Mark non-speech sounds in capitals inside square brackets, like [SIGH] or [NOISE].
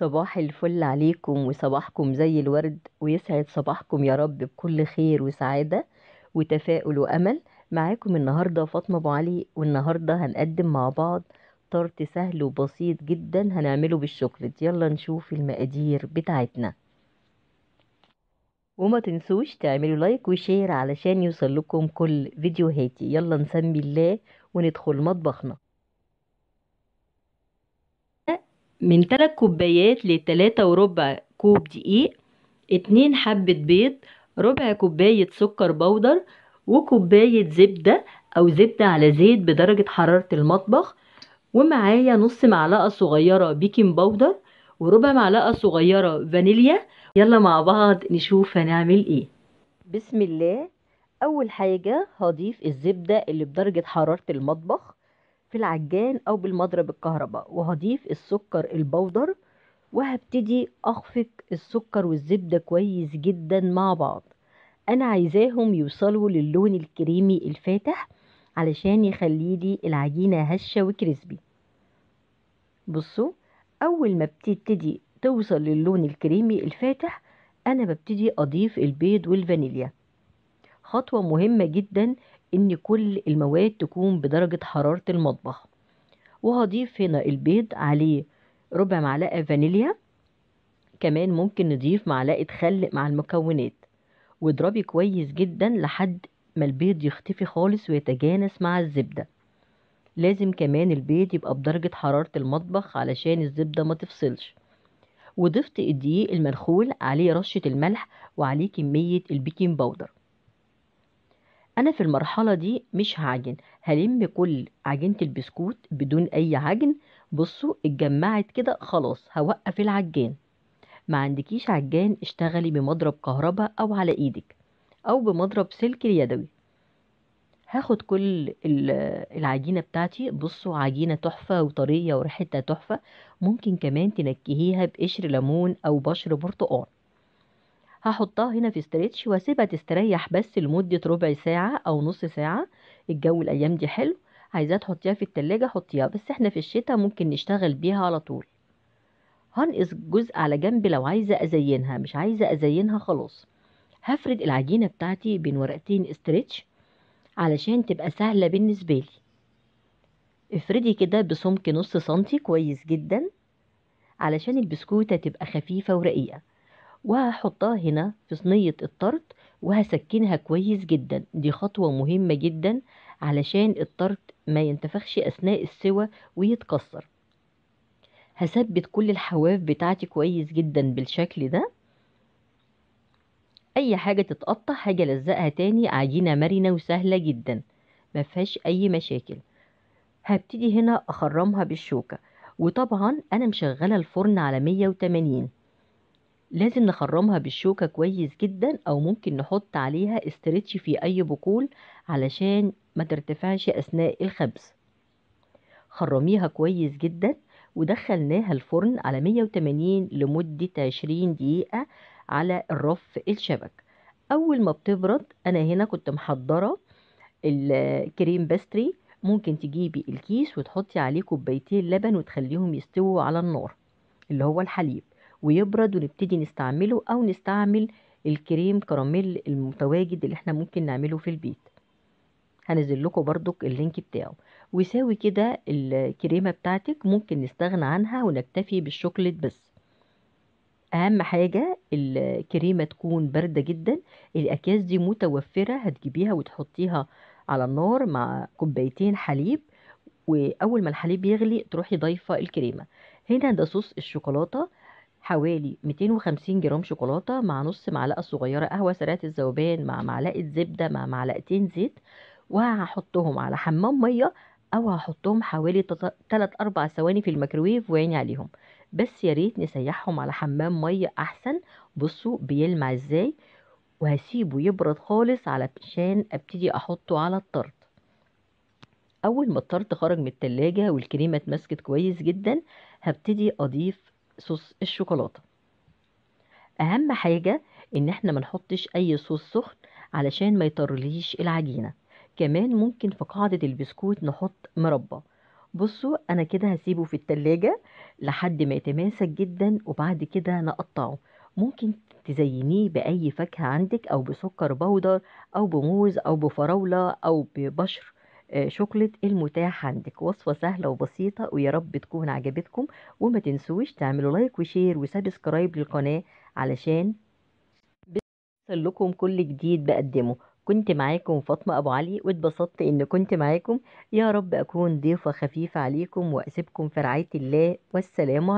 صباح الفل عليكم وصباحكم زي الورد ويسعد صباحكم يا رب بكل خير وسعادة وتفاؤل وأمل معاكم النهاردة فاطمة أبو علي والنهاردة هنقدم مع بعض طرت سهل وبسيط جدا هنعمله بالشوكليت يلا نشوف المقادير بتاعتنا وما تنسوش تعملوا لايك وشير علشان يوصل لكم كل فيديوهاتي يلا نسمي الله وندخل مطبخنا من 3 كوبايات لتلاتة وربع كوب دقيق اتنين حبة بيض ربع كوباية سكر بودر وكوباية زبدة أو زبدة على زيت بدرجة حرارة المطبخ ومعايا نص معلقة صغيرة بيكنج بودر وربع معلقة صغيرة فانيليا يلا مع بعض نشوف هنعمل ايه بسم الله أول حاجة هضيف الزبدة اللي بدرجة حرارة المطبخ في العجان أو بالمضرب الكهرباء وهضيف السكر البودر وهبتدي أخفق السكر والزبدة كويس جدا مع بعض أنا عايزاهم يوصلوا للون الكريمي الفاتح علشان يخليلي العجينة هشة وكريسبي بصوا أول ما بتبتدي توصل للون الكريمي الفاتح أنا ببتدي أضيف البيض والفانيليا خطوة مهمة جدا ان كل المواد تكون بدرجة حرارة المطبخ وهضيف هنا البيض عليه ربع معلقة فانيليا كمان ممكن نضيف معلقة خل مع المكونات واضربي كويس جدا لحد ما البيض يختفي خالص ويتجانس مع الزبدة لازم كمان البيض يبقى بدرجة حرارة المطبخ علشان الزبدة ما تفصلش وضفت الدقيق المنخول عليه رشة الملح وعليه كمية البيكنج باودر أنا في المرحلة دي مش هعجن هلم كل عجينة البسكوت بدون أي عجن، بُصّوا اتجمّعت كده خلاص هوقف العجّان، ما عندكيش عجّان اشتغلي بمضرب كهربا أو على إيدِك، أو بمضرب سلك اليدوي، هاخد كل ال [HESITATION] العجينة بتاعتي بُصّوا عجينة تحفة وطرية وريحتها تحفة، ممكن كمان تنكّهيها بقشر ليمون أو بَشر برتقان. هحطها هنا في ستريتش واسيبها تستريح بس لمدة ربع ساعة أو نص ساعة الجو الأيام دي حلو عايزاه تحطيها في التلاجة حطيها بس احنا في الشتاء ممكن نشتغل بيها على طول هنقص جزء على جنب لو عايزة أزينها مش عايزة أزينها خلاص هفرد العجينة بتاعتي بين ورقتين ستريتش علشان تبقى سهلة بالنسبة لي افردي كده بسمك نص سنتي كويس جدا علشان البسكوتة تبقى خفيفة ورقيقة وهحطها هنا في صينية الطرد وهسكنها كويس جدا دي خطوة مهمة جدا علشان الطرد ما ينتفخش أثناء السوى ويتكسر هثبت كل الحواف بتاعتي كويس جدا بالشكل ده اي حاجة تتقطع حاجة لزقها تاني عجينة مرنة وسهلة جدا ما فيهاش اي مشاكل هبتدي هنا اخرمها بالشوكة وطبعا انا مشغلة الفرن على 180 لازم نخرمها بالشوكة كويس جدا او ممكن نحط عليها استرتش في اي بقول علشان ما ترتفعش اثناء الخبز خرميها كويس جدا ودخلناها الفرن على 180 لمدة 20 دقيقة على الرف الشبك اول ما بتبرد انا هنا كنت محضرة الكريم باستري ممكن تجيبي الكيس وتحطي عليه كوبايتين لبن وتخليهم يستووا على النار اللي هو الحليب ويبرد ونبتدي نستعمله او نستعمل الكريم كراميل المتواجد اللي احنا ممكن نعمله في البيت هنزل لكم بردك اللينك بتاعه ويساوي كده الكريمه بتاعتك ممكن نستغنى عنها ونكتفي بالشوكولات بس اهم حاجه الكريمه تكون بارده جدا الاكياس دي متوفره هتجيبيها وتحطيها على النار مع كوبايتين حليب واول ما الحليب يغلي تروحي ضايفه الكريمه هنا ده صوص الشوكولاته حوالي 250 جرام شوكولاتة مع نص معلقة صغيرة قهوة سريعة الذوبان مع معلقة زبدة مع معلقتين زيت وهحطهم على حمام مية أو هحطهم حوالي 3 أربع ثواني في الميكروويف وعيني عليهم بس يا ريت نسيحهم على حمام مية أحسن بصوا بيلمع ازاي وهسيبه يبرد خالص علشان ابتدي احطه على الطرد اول ما الطرد خرج من التلاجة والكريمة اتمسكت كويس جدا هبتدي اضيف صوص الشوكولاتة اهم حاجة ان احنا ما نحطش اي صوص سخن علشان ما يطرليش العجينة كمان ممكن في قاعدة البسكوت نحط مربى بصوا انا كده هسيبه في التلاجة لحد ما يتماسك جدا وبعد كده نقطعه ممكن تزينيه باي فاكهة عندك او بسكر بودر او بموز او بفراولة او ببشر آه، شوكولات المتاح عندك وصفة سهلة وبسيطة ويا رب تكون عجبتكم وما تنسوش تعملوا لايك وشير وسبسكرايب للقناة علشان بيوصل لكم كل جديد بقدمه كنت معاكم فاطمة أبو علي واتبسطت إن كنت معاكم يا رب أكون ضيفة خفيفة عليكم وأسيبكم في رعاية الله والسلام عليكم